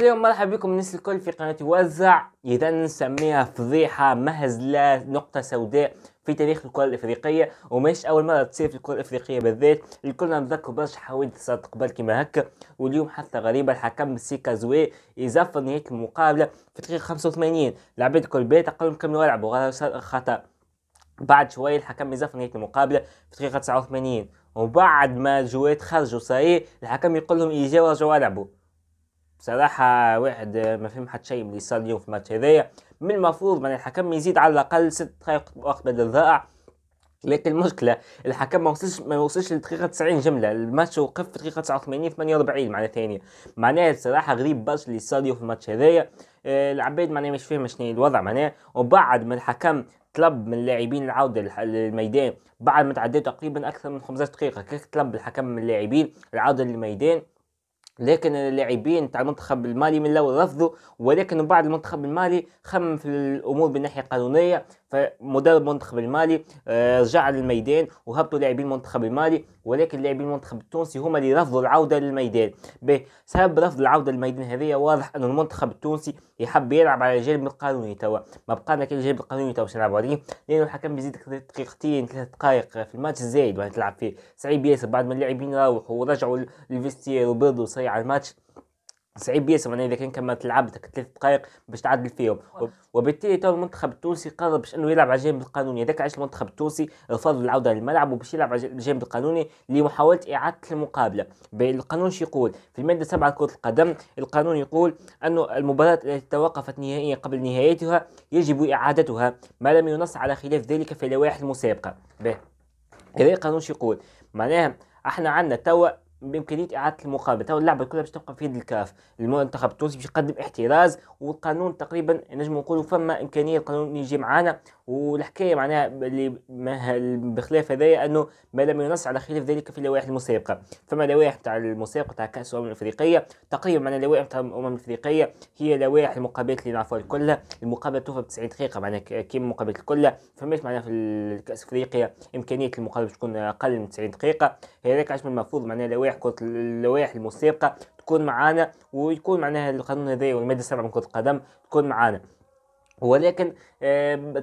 يوم مرحبا بكم الناس الكل في قناة وزع إذا نسميها فضيحة مهزلة نقطة سوداء في تاريخ الكرة الإفريقية ومش أول مرة تصير في الكرة الإفريقية بالذات الكلنا نتذكر برشا حوادث صارت قبل كيما هكا واليوم حتى غريبة الحكم سيكا زوي يزفر نهاية المقابلة في دقيقة 85 لعبت الكل بيت أقل كملوا يلعبوا خطأ بعد شوية الحكم يزفر نهاية المقابلة في دقيقة 89 وبعد ما جويت خرجوا صحيح الحكم يقول لهم إيجاوا ورجعوا العبوا بصراحة واحد ما فهم حتى شيء من اللي صار اليوم في الماتش هذايا من المفروض من الحكم يزيد على الأقل ست دقائق وقت بدل ضائع لكن المشكلة الحكم ما وصلش ما وصلش لدقيقة 90 جملة الماتش وقف في دقيقة 89 48 معناها ثانية معناها الصراحة غريب برشا اللي صار اليوم في الماتش هذايا آه، العباد معناها مش فاهمة شنو الوضع معناها وبعد ما الحكم طلب من اللاعبين العودة للميدان بعد ما تعديت تقريبا أكثر من 15 دقيقة كيف طلب الحكم من اللاعبين العودة للميدان لكن اللاعبين تاع المنتخب المالي من الاول رفضوا ولكن من بعد المنتخب المالي خمم في الامور بالناحيه القانونيه فمدرب المنتخب المالي آه، رجع للميدان وهبطوا لاعبين المنتخب المالي ولكن لاعبين المنتخب التونسي هما اللي رفضوا العوده للميدان بسبب رفض العوده للميدان هذه واضح انه المنتخب التونسي يحب يلعب على الجانب القانوني توا ما بقى كان الجانب القانوني توا باش نلعبوا عليه لانه الحكم بيزيد دقيقتين ثلاث دقائق في الماتش الزايد تلعب فيه صعيب ياسر بعد ما اللاعبين راوحوا ورجعوا للفيستير وبردوا صيح على الماتش صعيب ياسر معناها اذا كان كملت لعبتك ثلاث دقائق باش تعدل فيهم وبالتالي تو المنتخب التونسي قرر باش انه يلعب على الجانب القانوني هذاك علاش المنتخب التونسي رفض العوده للملعب وباش يلعب على الجانب القانوني لمحاوله اعاده المقابله القانون شو يقول في الماده 7 كره القدم القانون يقول انه المباراه التي توقفت نهائيا قبل نهايتها يجب اعادتها ما لم ينص على خلاف ذلك في اللوائح المسابقه به هذا القانون شو يقول معناها احنا عندنا توا بامكانيه اعاده المقابله تو اللعبه كلها باش تبقى في يد الكاف المنتخب التونسي باش يقدم احتراز والقانون تقريبا نجم نقولوا فما امكانيه القانون يجي معانا والحكايه معناها اللي بخلاف هذايا انه ما لم ينص على خلاف ذلك في اللوائح المسابقه فما لوائح تاع المسابقه تاع كاس الامم الافريقيه تقريبا معناها لوائح تاع الامم الافريقيه هي لوائح المقابلات اللي نعرفوها الكل المقابله توفى ب 90 دقيقه معناها كيما المقابلات الكل فماش معناها في كاس افريقيا امكانيه المقابله تكون اقل من 90 دقيقه هذاك علاش من المفروض معناها لوائح لوائح كرة اللوائح المسابقة تكون معانا ويكون معناها القانون هذا والمادة السابعة من كرة القدم تكون معانا ولكن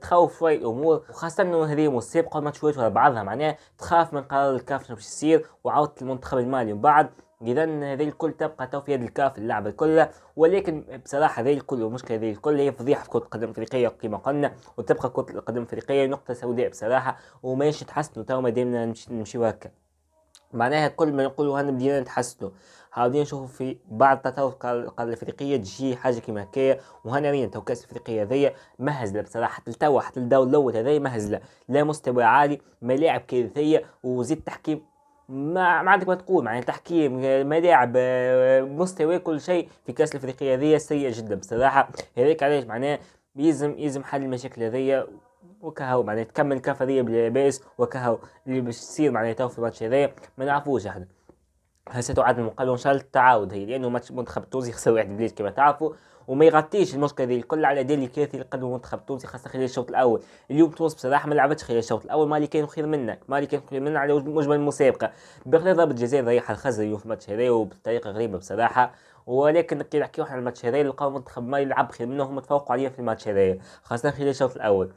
تخوف شوي الامور وخاصه انه هذه مسابقه ماتشات ورا بعضها معناها تخاف من قرار الكاف شنو باش يصير وعوده المنتخب المالي من بعد اذا هذه الكل تبقى تو في يد الكاف اللعبه كلها ولكن بصراحه هذه الكل والمشكله هذه الكل هي فضيحه في كره القدم الافريقيه كما قلنا وتبقى كره القدم الافريقيه نقطه سوداء بصراحه وماشي تحسنوا تو ما دامنا نمشيو هكا معناها كل ما نقولوا هنا بدينا نتحسنوا حاولين نشوفوا في بعض التطور القاره الافريقيه تجي حاجه كيما هكايا وهنا رينا تو كاس الافريقيه هذيا مهزله بصراحه حتى لتوا حتى الدور الاول هذايا مهزله لا مستوى عالي ملاعب كارثيه وزيد تحكيم ما ما عندك ما تقول معناها تحكيم ملاعب آه، مستوى كل شيء في كاس الافريقيه هذيا سيء جدا بصراحه هذيك علاش معناها يلزم يلزم حل المشاكل هذيا وكهو معناها تكمل كفرية بلا باس وكهو اللي باش يصير معناها تو في الماتش هذايا ما نعرفوش احنا هسه تعاد المقابله ان شاء الله التعاود هي لانه ماتش منتخب التونسي خسر واحد بليز كما تعرفوا وما يغطيش المشكله دي الكل على ديلي كاثي اللي قدم المنتخب التونسي خاصه خلال الشوط الاول اليوم تونس بصراحه ما لعبتش خلال الشوط الاول مالي كان خير منك مالي كان خير منك على مجمل المسابقه باخذ ضربه جزاء ضيعها الخزر اليوم في الماتش هذايا وبطريقه غريبه بصراحه ولكن كي نحكيو على الماتش هذايا نلقاو منتخب مالي لعب خير منهم تفوقوا عليا في الماتش هذايا خاصه خلال الشوط الاول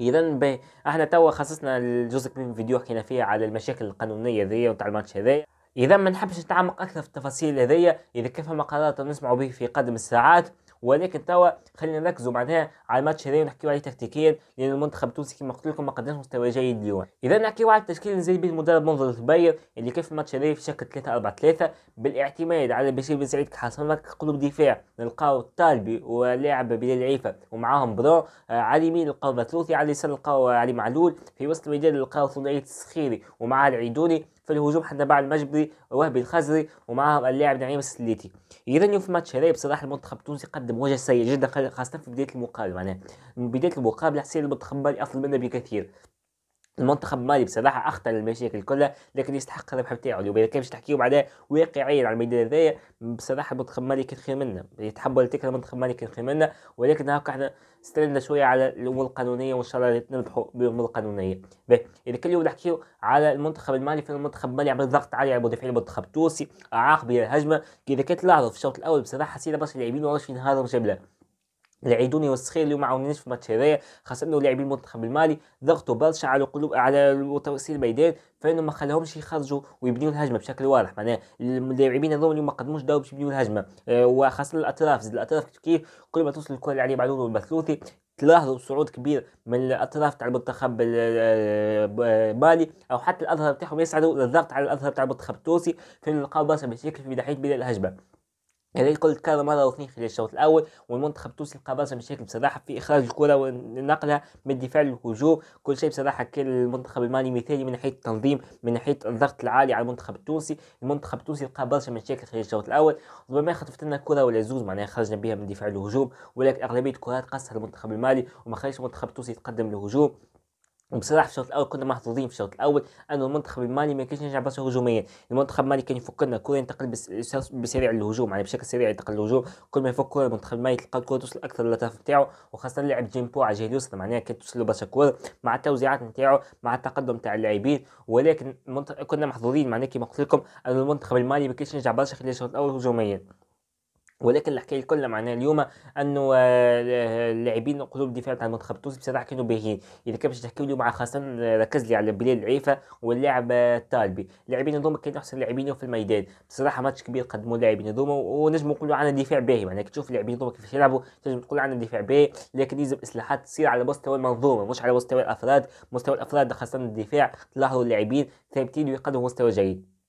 اذا ب... احنا توا خصصنا الجزء من الفيديو حكينا فيه على المشاكل القانونيه ذي وتاع الماتش هذايا اذا ما نحبش نتعمق اكثر في التفاصيل هذيا اذا كان فما قررت نسمعوا به في قادم الساعات ولكن توا خلينا نركزوا معناها على الماتش هذا ونحكيوا عليه تكتيكيا لان المنتخب التونسي كما قلت لكم ما قدمش مستوى جيد اليوم اذا نحكيوا على التشكيل اللي به المدرب منذر الزبير اللي كيف الماتش هذا في شكل 3 4 3 بالاعتماد على بشير بن سعيد كحسن قلوب دفاع نلقاو الطالبي ولاعب بلال عيفه ومعاهم برو آه، على اليمين نلقاو بثلوثي على اليسار نلقاو آه، علي معلول في وسط الميدان نلقاو ثنائيه السخيري ومعاه العيدوني في الهجوم حنا بعد المجبري وهبي الخزري ومعاهم اللاعب نعيم السليتي اذا اليوم في الماتش هذا بصراحه المنتخب التونسي قدم وجه سيء جدا خاصه في بدايه المقابله معناها بدايه المقابله حسين المنتخب افضل منا بكثير المنتخب المالي بصراحة أخطر المشاكل كلها لكن يستحق الربح بتاعه لو باش تحكيو بعدها واقعيا على الميدان هذايا بصراحة المنتخب المالي كان خير منا يتحبوا الفكرة المنتخب المالي كان خير منا ولكن هاكا احنا استندنا شوية على الأمور القانونية وإن شاء الله نربحوا بالأمور القانونية باهي إذا كان اليوم نحكيو على المنتخب المالي في المنتخب المالي عمل ضغط عالي على مدافعين المنتخب التونسي أعاق بها الهجمة إذا كانت لاحظوا في الشوط الأول بصراحة حسينا برشا لاعبين وراش في نهارهم جبلة العيدوني والسخير اليوم ما عاونينيش في الماتش هذايا خاصه انه لاعبين المنتخب المالي ضغطوا برشا على قلوب على المتوسطين الميدان فانه ما خلاهمش يخرجوا ويبنيوا الهجمه بشكل واضح معناها اللاعبين هذوما اليوم ما قدموش دور باش يبنيوا الهجمه آه، وخاصه الاطراف زد الاطراف كيف كل ما توصل الكره لعلي معلول والمثلوثي تلاحظوا صعود كبير من الاطراف تاع المنتخب المالي آه، آه، او حتى الاظهر تاعهم يسعدوا للضغط على الاظهر تاع المنتخب التونسي فين نلقاو برشا مشاكل في ناحيه بناء الهجمه الريال يعني كل كذا مره واثنين خلال الشوط الاول والمنتخب التونسي لقى برشا مشاكل بصراحه في اخراج الكره ونقلها من الدفاع للهجوم كل شيء بصراحه كان المنتخب المالي مثالي من ناحيه التنظيم من ناحيه الضغط العالي على المنتخب التونسي المنتخب التونسي لقى برشا مشاكل خلال الشوط الاول ربما خطفت لنا كره ولا زوز معناها خرجنا بها من الدفاع للهجوم ولكن اغلبيه الكرات قصها المنتخب المالي وما خلاش المنتخب التونسي يتقدم للهجوم وبصراحه في الشوط الاول كنا محظوظين في الشوط الاول انه المنتخب المالي ما كانش يلعب برشا هجوميا، المنتخب المالي كان يفك لنا الكره ينتقل بسريع الهجوم يعني بشكل سريع ينتقل الهجوم، كل ما يفك المنتخب المالي تلقى الكره توصل اكثر للاطراف نتاعو وخاصه جيم جيمبو على جهه اليسرى معناها كانت توصل له برشا كره مع التوزيعات نتاعو مع التقدم نتاع اللاعبين ولكن كنا محظوظين معناها كما قلت لكم انه المنتخب المالي ما كانش يرجع برشا خلال الشوط الاول هجوميا. ولكن اللي حكيه الكل معناه اليوم انه اللاعبين آه، قلوب الدفاع تاع المنتخب التونسي بصراحه كانوا باهيين اذا كان باش تحكي اليوم خاصه آه، ركز لي على بلال العيفه واللاعب الطالبي آه، اللاعبين هذوما كانوا احسن لاعبين في الميدان بصراحه ماتش كبير قدموا اللاعبين هذوما ونجم نقولوا عن الدفاع باهي معناها كي تشوف اللاعبين هذوما كيفاش يلعبوا تنجم تقول عن الدفاع باهي لكن لازم اصلاحات تصير على مستوى المنظومه مش على مستوى الافراد مستوى الافراد خاصه الدفاع تلاحظوا اللاعبين ثابتين ويقدموا مستوى جيد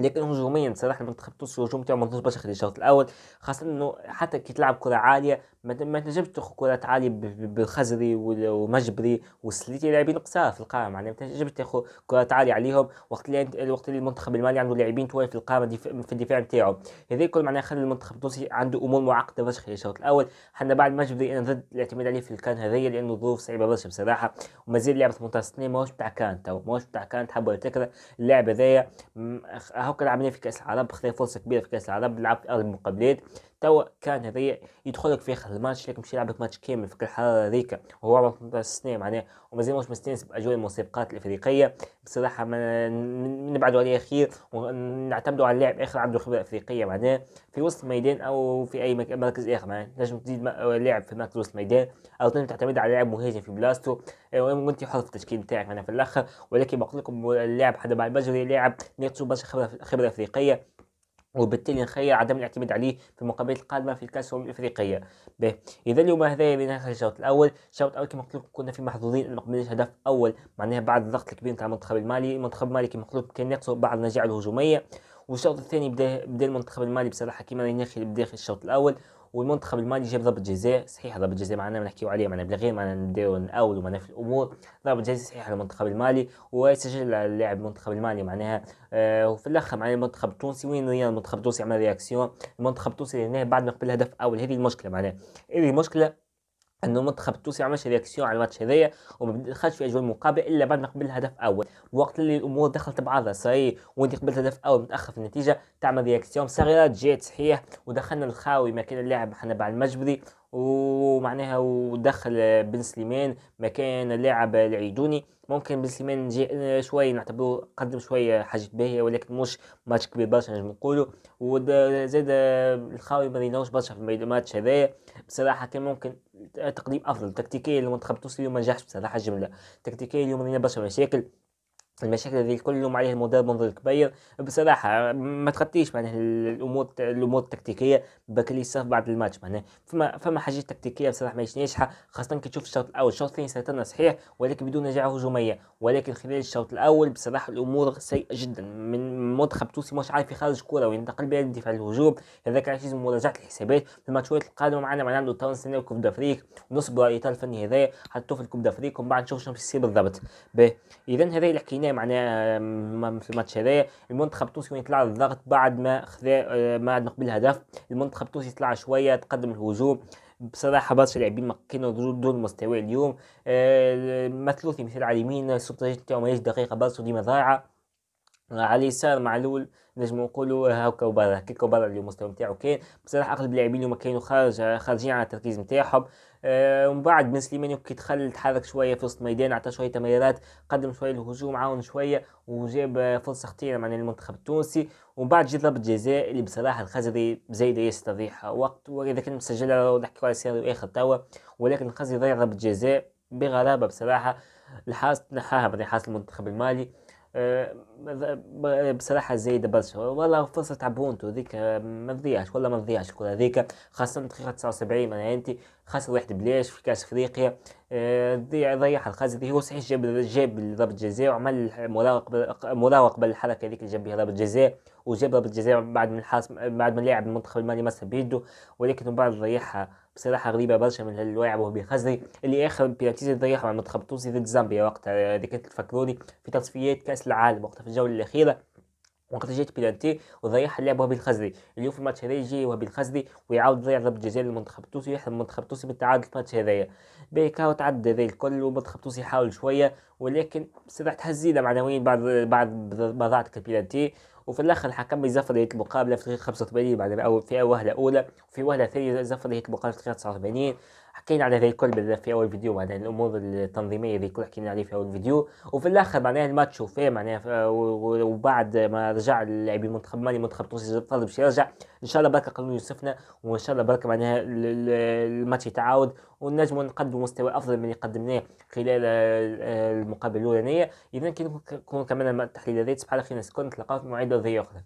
لكن هجوميا صراحه المنتخب التونسي الهجوم تاعو ما ضربش خلال الشوط الاول خاصه انه حتى كي تلعب كره عاليه ما تنجمش تاخذ كرات عاليه بالخزري ومجبري والسليتي لاعبين قصار في القائمه يعني ما تنجمش تاخذ كرات عاليه عليهم وقت اللي الوقت اللي المنتخب المالي عنده لاعبين توالي في القائمه في الدفاع نتاعو هذا الكل معناها خلى المنتخب التونسي عنده امور معقده برشا خلال الشوط الاول حنا بعد مجبري انا ضد الاعتماد عليه في الكان هذايا لانه الظروف صعيبه برشا بصراحه ومازال لعب 18 سنه ماهوش بتاع كان تو ماهوش بتاع كان تحب ولا تكره اللاعب هذايا معه كان عمليا في كاس العالم خذا فرصه كبيره في كاس العالم لعب في ارض المقابلات توا كان هذايا يدخلك في اخر الماتش لكن مش يلعبك ماتش كامل في كل الحراره هذيك وهو عمره 18 سنه معناه ومازال مش مستانس باجواء المسابقات الافريقيه بصراحه ما نبعدوا عليه خير ونعتمدوا على لاعب اخر عنده خبره افريقيه معناه في وسط الميدان او في اي مركز اخر معناه نجم تزيد لاعب في مركز وسط الميدان او تنجم تعتمد على لاعب مهاجم في بلاستو آه، وانت حر في التشكيل نتاعك معناها في الاخر ولكن بقول لكم اللاعب حدا بعد بجري لاعب ناتسو برشا خبره خبرة أفريقية وبالتالي نخير عدم الاعتماد عليه في المقابلات القادمه في الكاس الافريقيه به اذا اليوم هذا نهايه يعني الشوط الاول الشوط الاول كما قلت لكم كنا في محظوظين ان قبلناش هدف اول معناها بعد الضغط الكبير نتاع المنتخب المالي المنتخب المالي كما قلت كان ناقصه بعض النجاح الهجوميه والشوط الثاني بدا بدا المنتخب المالي بصراحه كما ريناخي بداخل الشوط الاول والمنتخب المالي جاب ضربه جزاء صحيح ضربه جزاء معنا ما نحكيو عليها معنا بلغين معنا نبداو ناولوا معنا في الامور ضربه جزاء صحيح للمنتخب المالي وسجل اللاعب المنتخب المالي معناها آه وفي الاخر معنا المنتخب التونسي وين المنتخب التونسي عمل رياكسيون المنتخب التونسي بعد ما قبل هدف اول هذه المشكله معناها هذه المشكله انه المنتخب التونسي عملش رياكسيون على الماتش هذايا وما دخلش في اجواء المقابله الا بعد ما قبل هدف اول وقت اللي الامور دخلت بعضها صحيح وانت قبلت هدف اول متاخر في النتيجه تعمل رياكسيون صغيره جيت صحيح ودخلنا الخاوي مكان اللاعب حنا بعد المجبري ومعناها ودخل بن سليمان مكان اللاعب العيدوني ممكن بن سليمان جاء شويه نعتبره قدم شويه حاجات باهيه ولكن مش ماتش كبير برشا نجم نقولوا وزاد الخاوي مريناوش برشا في الماتش هذايا بصراحه كان ممكن تقديم افضل تكتيكيا المنتخب التونسي اليوم ما نجحش بصراحه جمله تكتيكيا اليوم رينا برشا مشاكل المشاكل هذه كلهم عليها المدرب منظر الكبير بصراحه ما تغطيش معناها الامور الامور التكتيكيه بكري صار بعد الماتش معناها فما فما حاجات تكتيكيه بصراحه ماهيش ناجحه خاصه كي تشوف الشوط الاول الشوط الثاني سيطرنا صحيح ولكن بدون نجاعه هجوميه ولكن خلال الشوط الاول بصراحه الامور سيئه جدا من منتخب تونسي مش عارف يخرج كره وينتقل بها للدفاع الهجوم هذاك علاش لازم مراجعه الحسابات في الماتشات القادمه معنا معنا عنده تونس وكوب دافريك ونصبر على الاطار الفني هذايا حطوه في الكوب دافريك ومن بعد نشوف شنو يصير بالضبط اذا هذا اللي الثانيه معناها آه، في الماتش هذايا المنتخب التونسي يطلع طلع الضغط بعد ما خذا آه، ما قبل هدف المنتخب التونسي طلع شويه تقدم الهجوم بصراحه برشا اللاعبين ما كانوا دون مستوى اليوم آه، مثلوثي مثال على اليمين السوبريت تاعو ماهيش دقيقه برشا ديما ضايعه على اليسار معلول نجم نقولوا هاكا وبرا كيكا وبرا اليوم مستوى نتاعو كان بصراحه اغلب اللاعبين اللي كانوا خارج خارجين على التركيز نتاعهم آه، ومن بعد بن سليمان كي دخل تحرك شويه في وسط الميدان عطى شويه تمريرات قدم شويه الهجوم عاون شويه وجاب فرصه خطيره مع المنتخب التونسي ومن بعد جاب ضربه جزاء اللي بصراحه الخزري زايد يستضيح وقت واذا كان مسجلها نحكي على سيناريو اخر توا ولكن الخزري ضيع ضربه جزاء بغرابه بصراحه الحارس نحاها بعد حارس المنتخب المالي أه بصراحه زايده برشا والله فرصه تاع بونتو ذيك آه، ما تضيعش والله ما تضيعش الكره هذيك خاصه دقيقه 79 معناها انت خسر واحد بلاش في كاس افريقيا آه، ضيع ضيع الخاز هذه هو صحيح جاب جاب ضربه جزاء وعمل مراوغ مراوغ بالحركه هذيك اللي جاب بها ضربه جزاء وجاب ضربه جزاء بعد من الحاس بعد من لاعب المنتخب المالي مسها بيده ولكن من بعد ضيعها بصراحه غريبه برشا من اللاعب وهو بيخزري اللي اخر بيلاتيزي ضيعها مع المنتخب التونسي ضد زامبيا وقتها آه، هذيك تفكروني في تصفيات كاس العالم وقتها في الجوله الاخيره وقت جات بيلانتي وضيع اللعب وهبي الخزري اليوم في الماتش هذا يجي وهبي الخزري ويعاود يضيع ضربه جزاء للمنتخب التونسي ويحرم المنتخب التونسي بالتعادل في الماتش هذايا بيكا تعدى ذي الكل والمنتخب التونسي حاول شويه ولكن صراحه تهزينا معنويا بعد بعد بضاعه البلانتي البيلانتي وفي الاخر الحكم يزفر هيك المقابله في 85 بعد او في وهله اولى وفي وهله ثانيه يزفر هيك المقابله في 89 حكينا على ريكول بالذات في اول فيديو معناها الامور التنظيميه ريكول حكينا عليه في اول فيديو وفي الاخر معناها الماتش وفي معناها وبعد ما رجع اللاعبين المنتخب مالي منتخب تونسي طالب يرجع ان شاء الله بركه قانون يوسفنا وان شاء الله بركه معناها الماتش يتعاود والنجم نقدموا مستوى افضل من اللي قدمناه خلال المقابله الاولانيه اذا كي نكون كمان التحليل هذا سبحان الله خير نتلاقاو في موعد ضيق اخرى